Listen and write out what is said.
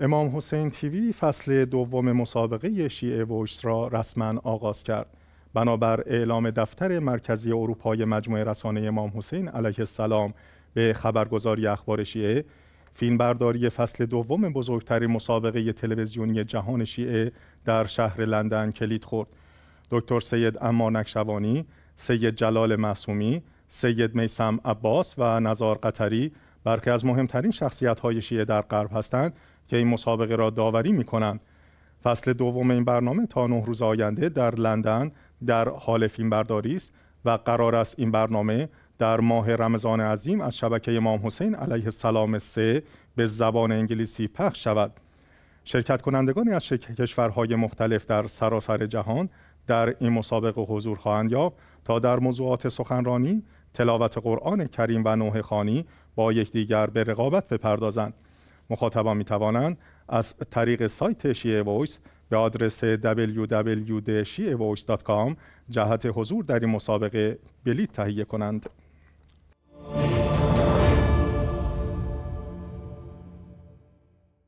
امام حسین تیوی فصل دوم مسابقه شیعه و را رسما آغاز کرد. بنابر اعلام دفتر مرکزی اروپای مجموعه رسانه امام حسین علیه السلام به خبرگزاری اخبار شیعه برداری فصل دوم بزرگترین مسابقه تلویزیونی جهان شیعه در شهر لندن کلید خورد. دکتر سید اما نکشوانی، سید جلال معصومی، سید میسم عباس و نزار قطری برخی از مهمترین شخصیت های شیعه در غرب هستند که این مسابقه را داوری می کنند. فصل دوم این برنامه تا نه روز آینده در لندن در حال برداری است و قرار است این برنامه در ماه رمضان عظیم از شبکه امام حسین علیه السلام سه به زبان انگلیسی پخش شود. شرکت کنندگانی از کشورهای مختلف در سراسر جهان در این مسابقه حضور خواهند یافت تا در موضوعات سخنرانی، تلاوت قرآن کریم و نوه خانی با یکدیگر به رقابت بپردازند. مخاطبان می توانند از طریق سایت شیعه وایس به آدرس www.shiavoice.com جهت حضور در این مسابقه بلیط تهیه کنند.